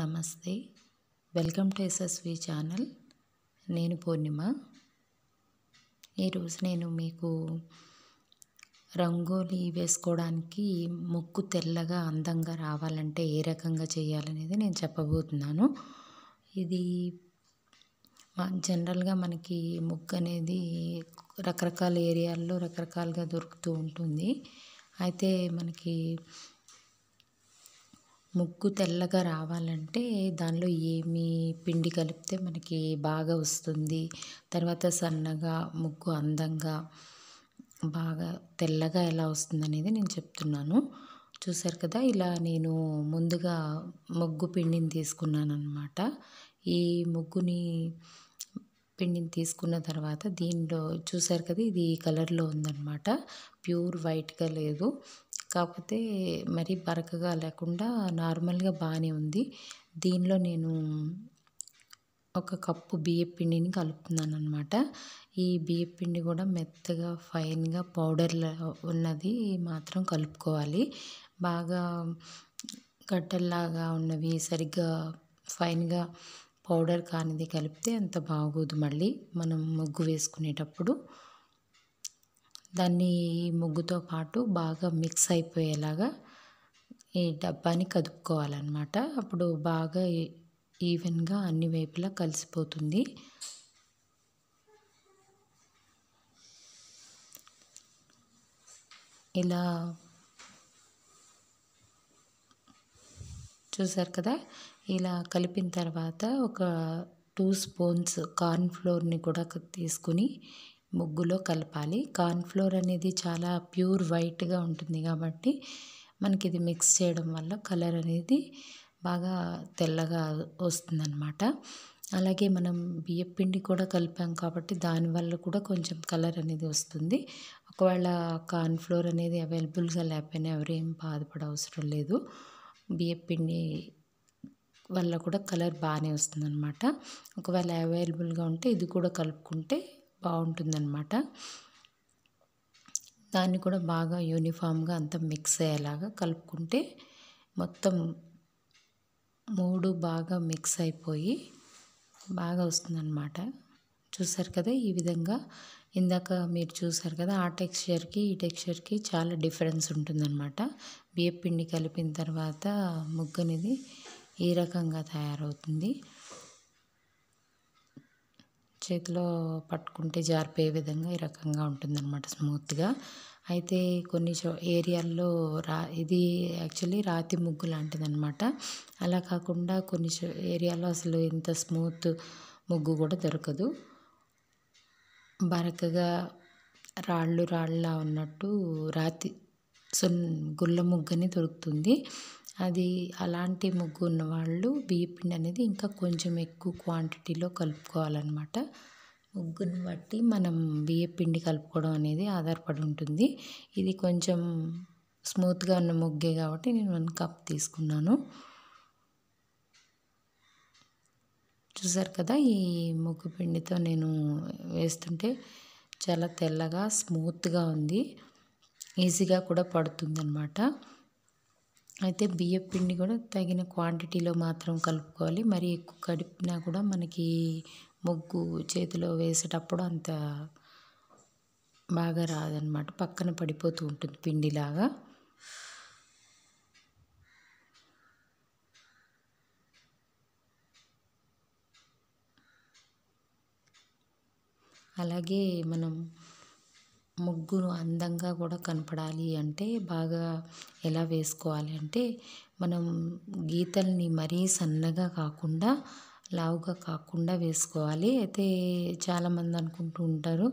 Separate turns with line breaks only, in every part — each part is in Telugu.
నమస్తే వెల్కమ్ టు ఎస్ఎస్వి ఛానల్ నేను పూర్ణిమ ఈరోజు నేను మీకు రంగోలీ వేసుకోవడానికి ముక్కు తెల్లగా అందంగా రావాలంటే ఏ రకంగా చేయాలనేది నేను చెప్పబోతున్నాను ఇది జనరల్గా మనకి ముగ్గు అనేది రకరకాల ఏరియాల్లో రకరకాలుగా దొరుకుతూ ఉంటుంది అయితే మనకి ముగ్గు తెల్లగా రావాలంటే దానిలో ఏమి పిండి కలిపితే మనకి బాగా వస్తుంది తర్వాత సన్నగా ముగ్గు అందంగా బాగా తెల్లగా ఎలా వస్తుంది అనేది నేను చెప్తున్నాను చూసారు కదా ఇలా నేను ముందుగా ముగ్గు పిండిని తీసుకున్నాను అనమాట ఈ ముగ్గుని పిండిని తీసుకున్న తర్వాత దీనిలో చూసారు కదా ఇది కలర్లో ఉందనమాట ప్యూర్ వైట్గా లేదు కాకపోతే మరీ బరకగా లేకుండా నార్మల్గా బాగానే ఉంది దీనిలో నేను ఒక కప్పు బియ్యపిండిని పిండిని కలుపుతున్నాను అనమాట ఈ బియ్యపిండి పిండి కూడా మెత్తగా ఫైన్గా పౌడర్ ఉన్నది మాత్రం కలుపుకోవాలి బాగా గడ్డల్లాగా ఉన్నవి సరిగ్గా ఫైన్గా పౌడర్ కానిది కలిపితే అంత బాగోదు మళ్ళీ మనం ముగ్గు వేసుకునేటప్పుడు దాన్ని ముగ్గుతో పాటు బాగా మిక్స్ అయిపోయేలాగా ఈ డబ్బాని కదుపుకోవాలన్నమాట అప్పుడు బాగా ఈవెన్గా అన్ని వైపులా కలిసిపోతుంది ఇలా చూసారు కదా ఇలా కలిపిన తర్వాత ఒక టూ స్పూన్స్ కార్న్ఫ్లోర్ని కూడా తీసుకుని ముగ్గులో కలపాలి కార్న్ఫ్లోర్ అనేది చాలా ప్యూర్ వైట్గా ఉంటుంది కాబట్టి మనకి ఇది మిక్స్ చేయడం వల్ల కలర్ అనేది బాగా తెల్లగా వస్తుందన్నమాట అలాగే మనం బియ్యం పిండి కూడా కలిపాం కాబట్టి దానివల్ల కూడా కొంచెం కలర్ అనేది వస్తుంది ఒకవేళ కార్న్ఫ్లోర్ అనేది అవైలబుల్గా లేకపోయినా ఎవరేం బాధపడ అవసరం లేదు బియ్యం పిండి వల్ల కూడా కలర్ బాగానే అనమాట ఒకవేళ అవైలబుల్గా ఉంటే ఇది కూడా కలుపుకుంటే బాగుంటుంది అనమాట దాన్ని కూడా బాగా యూనిఫామ్గా అంతా మిక్స్ అయ్యేలాగా కలుపుకుంటే మొత్తం మూడు బాగా మిక్స్ అయిపోయి బాగా వస్తుందన్నమాట చూసారు కదా ఈ విధంగా ఇందాక మీరు చూసారు కదా ఆ టెక్స్చర్కి ఈ టెక్స్చర్కి చాలా డిఫరెన్స్ ఉంటుందన్నమాట బియ్యపిండి కలిపిన తర్వాత ముగ్గు అనేది ఈ రకంగా తయారవుతుంది చేతిలో పట్టుకుంటే జారిపోయే విధంగా ఈ రకంగా ఉంటుంది అనమాట స్మూత్గా అయితే కొన్ని ఏరియాల్లో రా ఇది యాక్చువల్లీ రాతి ముగ్గు అనమాట అలా కాకుండా కొన్ని ఏరియాలో అసలు ఇంత స్మూత్ ముగ్గు కూడా దొరకదు బరకగా రాళ్ళు రాళ్ళ ఉన్నట్టు రాతి సున్ గుళ్ళ ముగ్గని దొరుకుతుంది అది అలాంటి ముగ్గు ఉన్నవాళ్ళు బియ్యపిండి అనేది ఇంకా కొంచెం ఎక్కువ క్వాంటిటీలో కలుపుకోవాలన్నమాట ముగ్గును బట్టి మనం బియ్యపిండి కలుపుకోవడం అనేది ఆధారపడి ఉంటుంది ఇది కొంచెం స్మూత్గా ఉన్న ముగ్గే కాబట్టి నేను వన్ కప్ తీసుకున్నాను చూసారు కదా ఈ ముగ్గు పిండితో నేను వేస్తుంటే చాలా తెల్లగా స్మూత్గా ఉంది ఈజీగా కూడా అన్నమాట అయితే బియ్యం పిండి కూడా తగిన క్వాంటిటీలో మాత్రం కలుపుకోవాలి మరి ఎక్కువ కడిపినా కూడా మనకి ముగ్గు చేతిలో వేసేటప్పుడు అంత బాగా రాదనమాట పక్కన పడిపోతూ ఉంటుంది పిండిలాగా అలాగే మనం ముగ్గును అందంగా కూడా కనపడాలి అంటే బాగా ఎలా వేసుకోవాలి అంటే మనం గీతల్ని మరీ సన్నగా కాకుండా లావుగా కాకుండా వేసుకోవాలి అయితే చాలామంది అనుకుంటూ ఉంటారు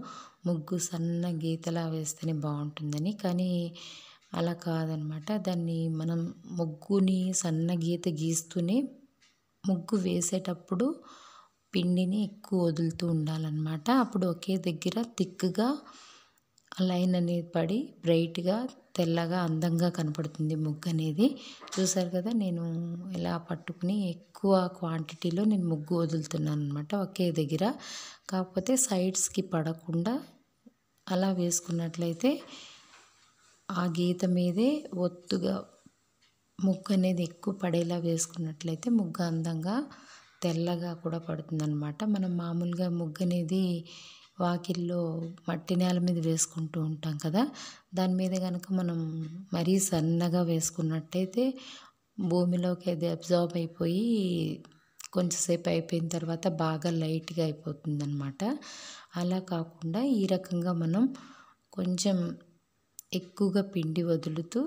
ముగ్గు సన్న గీతలా వేస్తేనే బాగుంటుందని కానీ అలా కాదనమాట దాన్ని మనం ముగ్గుని సన్న గీత గీస్తూనే ముగ్గు వేసేటప్పుడు పిండిని ఎక్కువ వదులుతూ ఉండాలన్నమాట అప్పుడు ఒకే దగ్గర తిక్కుగా ఆ లైన్ అనేది పడి బ్రైట్గా తెల్లగా అందంగా కనపడుతుంది ముగ్గు అనేది చూసారు కదా నేను ఇలా పట్టుకుని ఎక్కువ క్వాంటిటీలో నేను ముగ్గు వదులుతున్నాను అనమాట ఒకే దగ్గర కాకపోతే సైడ్స్కి పడకుండా అలా వేసుకున్నట్లయితే ఆ గీత మీదే ఒత్తుగా ముగ్గు అనేది ఎక్కువ పడేలా వేసుకున్నట్లయితే ముగ్గు అందంగా తెల్లగా కూడా అనమాట మనం మామూలుగా ముగ్గు అనేది వాకిల్లో మట్టి నేల మీద వేసుకుంటూ ఉంటాం కదా దాని మీద కనుక మనం మరీ సన్నగా వేసుకున్నట్టయితే భూమిలోకి అది అబ్జార్బ్ అయిపోయి కొంచెంసేపు అయిపోయిన తర్వాత బాగా లైట్గా అయిపోతుంది అనమాట అలా కాకుండా ఈ రకంగా మనం కొంచెం ఎక్కువగా పిండి వదులుతూ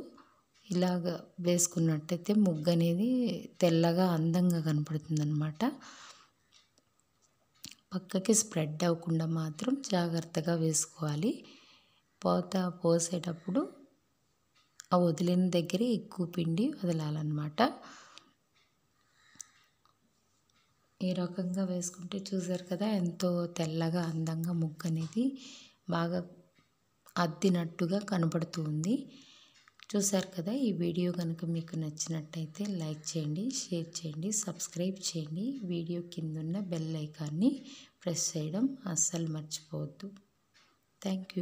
ఇలాగ వేసుకున్నట్టయితే ముగ్గు అనేది తెల్లగా అందంగా కనపడుతుంది అనమాట పక్కకి స్ప్రెడ్ అవ్వకుండా మాత్రం జాగ్రత్తగా వేసుకోవాలి పోత పోసేటప్పుడు ఆ వదిలిన దగ్గరే ఎక్కువ పిండి వదలాలన్నమాట ఈ రకంగా వేసుకుంటే చూసారు కదా ఎంతో తెల్లగా అందంగా ముగ్గు అనేది బాగా అద్దినట్టుగా కనబడుతుంది చూసారు కదా ఈ వీడియో కనుక మీకు నచ్చినట్టయితే లైక్ చేయండి షేర్ చేయండి సబ్స్క్రైబ్ చేయండి వీడియో కిందున్న బెల్ ఐకాన్ని ప్రెస్ చేయడం అస్సలు మర్చిపోవద్దు థ్యాంక్